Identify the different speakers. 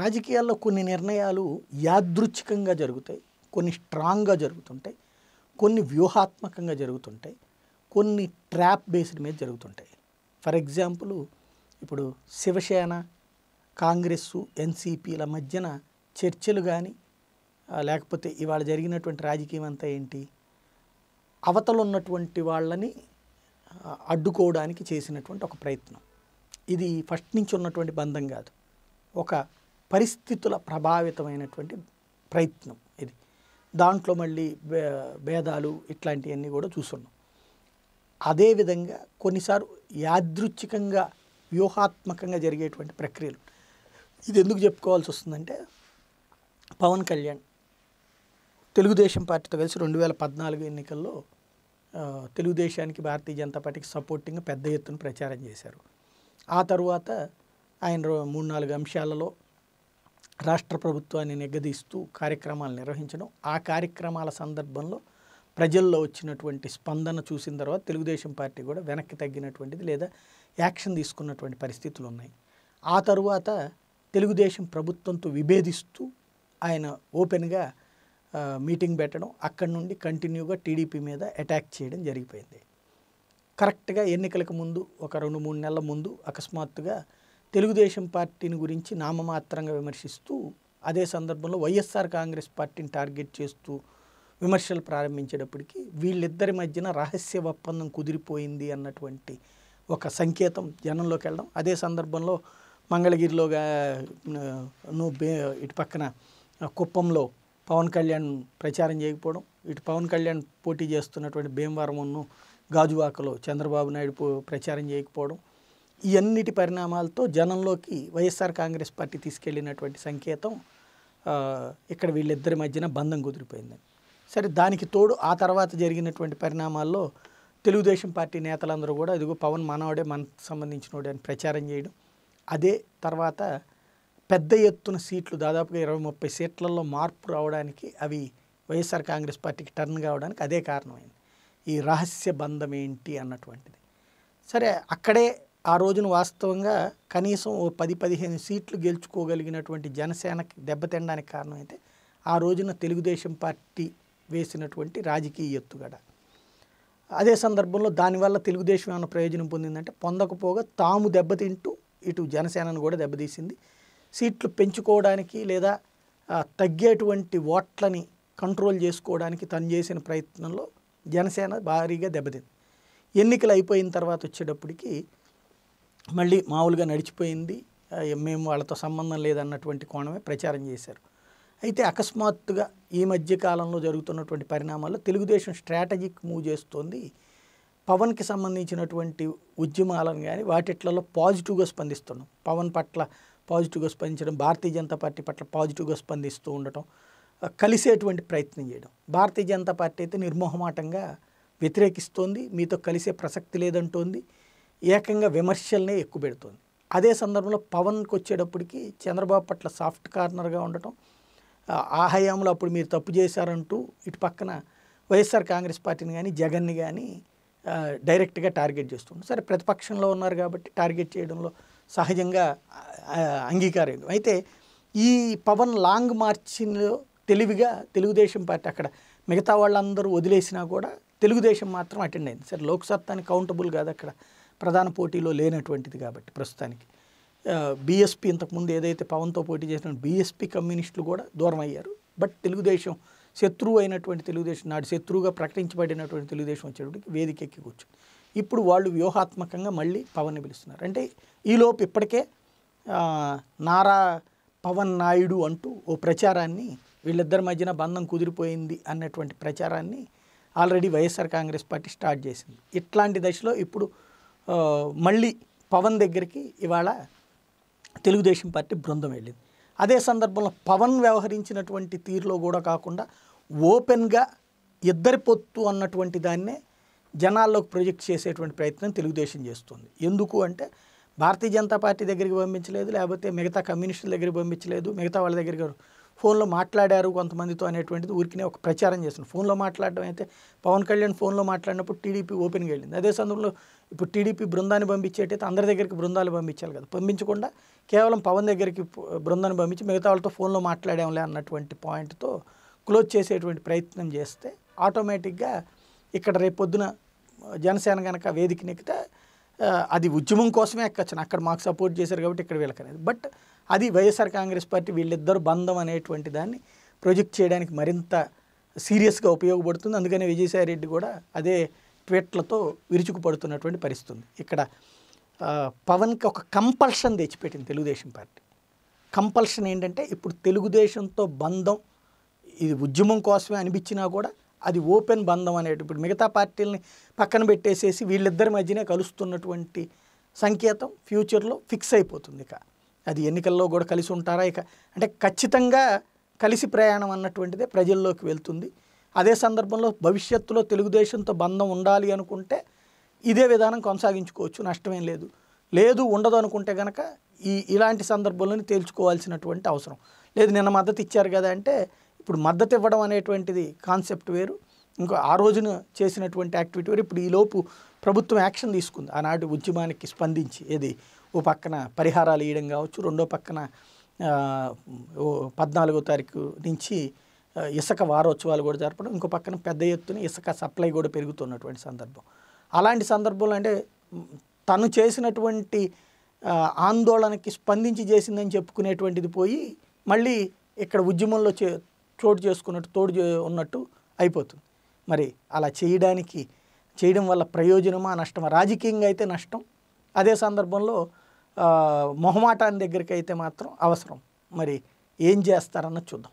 Speaker 1: రాజకీయాల్లో కొన్ని నిర్ణయాలు యాదృచ్ఛికంగా జరుగుతాయి కొన్ని స్ట్రాంగ్గా జరుగుతుంటాయి కొన్ని వ్యూహాత్మకంగా జరుగుతుంటాయి కొన్ని ట్రాప్ బేస్డ్ మీద జరుగుతుంటాయి ఫర్ ఎగ్జాంపుల్ ఇప్పుడు శివసేన కాంగ్రెస్ ఎన్సీపీల మధ్యన చర్చలు కానీ లేకపోతే ఇవాళ జరిగినటువంటి రాజకీయం అంతా ఏంటి అవతలు ఉన్నటువంటి వాళ్ళని అడ్డుకోవడానికి చేసినటువంటి ఒక ప్రయత్నం ఇది ఫస్ట్ నుంచి ఉన్నటువంటి బంధం కాదు ఒక పరిస్థితుల ప్రభావితమైనటువంటి ప్రయత్నం ఇది దాంట్లో మళ్ళీ భేదాలు ఇట్లాంటివన్నీ కూడా చూస్తున్నాం అదేవిధంగా కొన్నిసార్లు యాదృచ్ఛికంగా వ్యూహాత్మకంగా జరిగేటువంటి ప్రక్రియలు ఇది ఎందుకు చెప్పుకోవాల్సి వస్తుందంటే పవన్ కళ్యాణ్ తెలుగుదేశం పార్టీతో కలిసి రెండు వేల పద్నాలుగు ఎన్నికల్లో తెలుగుదేశానికి భారతీయ జనతా పార్టీకి సపోర్టింగ్ పెద్ద ఎత్తున ప్రచారం చేశారు ఆ తర్వాత ఆయన మూడు నాలుగు అంశాలలో రాష్ట్ర ప్రభుత్వాన్ని నిగదీస్తూ కార్యక్రమాలు నిర్వహించడం ఆ కార్యక్రమాల సందర్భంలో ప్రజల్లో వచ్చినటువంటి స్పందన చూసిన తర్వాత తెలుగుదేశం పార్టీ కూడా వెనక్కి తగ్గినటువంటిది లేదా యాక్షన్ తీసుకున్నటువంటి పరిస్థితులు ఉన్నాయి ఆ తరువాత తెలుగుదేశం ప్రభుత్వంతో విభేదిస్తూ ఆయన ఓపెన్గా మీటింగ్ పెట్టడం అక్కడి నుండి కంటిన్యూగా టీడీపీ మీద అటాక్ చేయడం జరిగిపోయింది కరెక్ట్గా ఎన్నికలకు ముందు ఒక రెండు మూడు నెలల ముందు అకస్మాత్తుగా తెలుగుదేశం పార్టీని గురించి నామమాత్రంగా విమర్శిస్తూ అదే సందర్భంలో వైఎస్ఆర్ కాంగ్రెస్ పార్టీని టార్గెట్ చేస్తూ విమర్శలు ప్రారంభించేటప్పటికీ వీళ్ళిద్దరి మధ్యన రహస్య ఒప్పందం కుదిరిపోయింది అన్నటువంటి ఒక సంకేతం జనంలోకి వెళ్ళడం అదే సందర్భంలో మంగళగిరిలోగా ఇటు పక్కన కుప్పంలో పవన్ కళ్యాణ్ ప్రచారం చేయకపోవడం ఇటు పవన్ కళ్యాణ్ పోటీ చేస్తున్నటువంటి భీమవరంను గాజువాకలో చంద్రబాబు నాయుడు ప్రచారం చేయకపోవడం ఈ అన్నిటి పరిణామాలతో జనంలోకి వైఎస్ఆర్ కాంగ్రెస్ పార్టీ తీసుకెళ్ళినటువంటి సంకేతం ఇక్కడ వీళ్ళిద్దరి మధ్యన బంధం కుదిరిపోయిందని సరే దానికి తోడు ఆ తర్వాత జరిగినటువంటి పరిణామాల్లో తెలుగుదేశం పార్టీ నేతలందరూ కూడా ఇదిగో పవన్ మనవడే మనకు సంబంధించినోడే అని ప్రచారం చేయడం అదే తర్వాత పెద్ద ఎత్తున సీట్లు దాదాపుగా ఇరవై ముప్పై సీట్లలో మార్పు రావడానికి అవి వైఎస్ఆర్ కాంగ్రెస్ పార్టీకి టర్న్ కావడానికి అదే కారణమైంది ఈ రహస్య బంధం ఏంటి అన్నటువంటిది సరే అక్కడే ఆ రోజున వాస్తవంగా కనీసం ఓ పది పదిహేను సీట్లు గెలుచుకోగలిగినటువంటి జనసేనకి దెబ్బతినడానికి కారణం అయితే ఆ రోజున తెలుగుదేశం పార్టీ వేసినటువంటి రాజకీయ ఎత్తుగడ అదే సందర్భంలో దానివల్ల తెలుగుదేశం ఏమైనా ప్రయోజనం పొందిందంటే పొందకపోగా తాము దెబ్బతింటూ ఇటు జనసేనను కూడా దెబ్బతీసింది సీట్లు పెంచుకోవడానికి లేదా తగ్గేటువంటి ఓట్లని కంట్రోల్ చేసుకోవడానికి తను చేసిన ప్రయత్నంలో జనసేన భారీగా దెబ్బతింది ఎన్నికలు అయిపోయిన తర్వాత వచ్చేటప్పటికి మళ్ళీ మామూలుగా నడిచిపోయింది మేము వాళ్ళతో సంబంధం లేదన్నటువంటి కోణమే ప్రచారం చేశారు అయితే అకస్మాత్తుగా ఈ మధ్య కాలంలో జరుగుతున్నటువంటి పరిణామాల్లో తెలుగుదేశం స్ట్రాటజిక్ మూవ్ చేస్తోంది పవన్కి సంబంధించినటువంటి ఉద్యమాలను కానీ వాటిట్లలో పాజిటివ్గా స్పందిస్తున్నాం పవన్ పట్ల పాజిటివ్గా స్పందించడం భారతీయ జనతా పార్టీ పట్ల పాజిటివ్గా స్పందిస్తూ ఉండటం కలిసేటువంటి ప్రయత్నం చేయడం భారతీయ జనతా పార్టీ అయితే నిర్మోహమాటంగా వ్యతిరేకిస్తోంది మీతో కలిసే ప్రసక్తి లేదంటోంది ఏకంగా విమర్శల్నే ఎక్కువ పెడుతుంది అదే సందర్భంలో పవన్కి వచ్చేటప్పటికి చంద్రబాబు పట్ల సాఫ్ట్ కార్నర్గా ఉండటం ఆ హయాంలో అప్పుడు మీరు తప్పు చేశారంటూ ఇటు పక్కన వైఎస్ఆర్ కాంగ్రెస్ పార్టీని కానీ జగన్ని కానీ డైరెక్ట్గా టార్గెట్ చేస్తుంది సరే ప్రతిపక్షంలో ఉన్నారు కాబట్టి టార్గెట్ చేయడంలో సహజంగా అంగీకారం అయితే ఈ పవన్ లాంగ్ మార్చిలో తెలివిగా తెలుగుదేశం పార్టీ అక్కడ మిగతా వాళ్ళందరూ వదిలేసినా కూడా తెలుగుదేశం మాత్రం అటెండ్ అయింది సరే లోక్సత్తానికి కౌంటబుల్ కాదు అక్కడ ప్రధాన పోటీలో లేనటువంటిది కాబట్టి ప్రస్తుతానికి బీఎస్పీ ఇంతకుముందు ఏదైతే పవన్తో పోటీ చేసిన బీఎస్పీ కమ్యూనిస్టులు కూడా దూరం అయ్యారు బట్ తెలుగుదేశం శత్రువు అయినటువంటి తెలుగుదేశం నాడు శత్రువుగా ప్రకటించబడినటువంటి తెలుగుదేశం వచ్చేటప్పటికి వేదిక ఎక్కి కూర్చుంది ఇప్పుడు వాళ్ళు వ్యూహాత్మకంగా మళ్ళీ పవన్ని పిలుస్తున్నారు అంటే ఈలోపు ఇప్పటికే నారా పవన్ నాయుడు అంటూ ఓ ప్రచారాన్ని వీళ్ళిద్దరి మధ్యన బంధం కుదిరిపోయింది అన్నటువంటి ప్రచారాన్ని already YSR Congress party start చేసింది ఇట్లాంటి దశలో ఇప్పుడు మళ్ళీ పవన్ దగ్గరికి ఇవాళ తెలుగుదేశం పార్టీ బృందం వెళ్ళింది అదే సందర్భంలో పవన్ వ్యవహరించినటువంటి తీరులో కూడా కాకుండా ఓపెన్గా ఇద్దరి పొత్తు అన్నటువంటి దాన్నే జనాల్లోకి ప్రొజెక్ట్ చేసేటువంటి ప్రయత్నం తెలుగుదేశం చేస్తుంది ఎందుకు అంటే భారతీయ జనతా పార్టీ దగ్గరికి పంపించలేదు లేకపోతే మిగతా కమ్యూనిస్టుల దగ్గరికి పంపించలేదు మిగతా వాళ్ళ దగ్గరికి ఫోన్లో మాట్లాడారు కొంతమందితో అనేటువంటిది ఊరికినే ఒక ప్రచారం చేసింది ఫోన్లో మాట్లాడడం అయితే పవన్ కళ్యాణ్ ఫోన్లో మాట్లాడినప్పుడు టీడీపీ ఓపెన్గా వెళ్ళింది అదే సందర్భంలో ఇప్పుడు టీడీపీ బృందాన్ని పంపించేటైతే అందరి దగ్గరికి బృందాలు పంపించాలి కదా పంపించకుండా కేవలం పవన్ దగ్గరికి బృందాన్ని పంపించి మిగతా వాళ్ళతో ఫోన్లో మాట్లాడేంలే అన్నటువంటి పాయింట్తో క్లోజ్ చేసేటువంటి ప్రయత్నం చేస్తే ఆటోమేటిక్గా ఇక్కడ రేపొద్దున జనసేన కనుక నెక్కితే అది ఉద్యమం కోసమే ఎక్కొచ్చాను అక్కడ మాకు సపోర్ట్ చేశారు కాబట్టి ఇక్కడ వెళ్ళకనేది బట్ అది వైఎస్ఆర్ కాంగ్రెస్ పార్టీ వీళ్ళిద్దరు బంధం అనేటువంటి దాన్ని ప్రొజెక్ట్ చేయడానికి మరింత సీరియస్గా ఉపయోగపడుతుంది అందుకనే విజయసాయి రెడ్డి కూడా అదే ట్వీట్లతో విరుచుకుపడుతున్నటువంటి పరిస్థితుంది ఇక్కడ పవన్కి ఒక కంపల్షన్ తెచ్చిపెట్టింది తెలుగుదేశం పార్టీ కంపల్షన్ ఏంటంటే ఇప్పుడు తెలుగుదేశంతో బంధం ఇది ఉద్యమం కోసమే అనిపించినా కూడా అది ఓపెన్ బంధం అనేటు ఇప్పుడు మిగతా పార్టీలని పక్కన పెట్టేసేసి వీళ్ళిద్దరి మధ్యనే కలుస్తున్నటువంటి సంకేతం ఫ్యూచర్లో ఫిక్స్ అయిపోతుంది ఇక అది ఎన్నికల్లో కూడా కలిసి ఉంటారా ఇక అంటే ఖచ్చితంగా కలిసి ప్రయాణం అన్నటువంటిదే ప్రజల్లోకి వెళ్తుంది అదే సందర్భంలో భవిష్యత్తులో తెలుగుదేశంతో బంధం ఉండాలి అనుకుంటే ఇదే విధానం కొనసాగించుకోవచ్చు నష్టమేం లేదు లేదు ఉండదు అనుకుంటే కనుక ఈ ఇలాంటి సందర్భంలోనే తేల్చుకోవాల్సినటువంటి అవసరం లేదు నిన్న మద్దతు ఇచ్చారు కదా అంటే ఇప్పుడు మద్దతు ఇవ్వడం అనేటువంటిది కాన్సెప్ట్ వేరు ఇంకా ఆ రోజున చేసినటువంటి యాక్టివిటీ వేరు ఇప్పుడు ఈలోపు ప్రభుత్వం యాక్షన్ తీసుకుంది ఆనాటి ఉద్యమానికి స్పందించి ఏది ఓ పక్కన పరిహారాలు ఇవ్వడం కావచ్చు రెండో పక్కన పద్నాలుగో తారీఖు నుంచి ఇసుక వారోత్సవాలు కూడా జరపడం ఇంకో పక్కన పెద్ద ఎత్తున ఇసుక సప్లై కూడా పెరుగుతున్నటువంటి సందర్భం అలాంటి సందర్భంలో అంటే తను చేసినటువంటి ఆందోళనకి స్పందించి చేసిందని చెప్పుకునేటువంటిది పోయి మళ్ళీ ఇక్కడ ఉద్యమంలో చే చోటు చేసుకున్నట్టు తోడు ఉన్నట్టు అయిపోతుంది మరి అలా చేయడానికి చేయడం వల్ల ప్రయోజనమా నష్టమా రాజకీయంగా అయితే నష్టం అదే సందర్భంలో మొహమాటాన్ని దగ్గరికి అయితే మాత్రం అవసరం మరి ఏం చేస్తారన్న చూద్దాం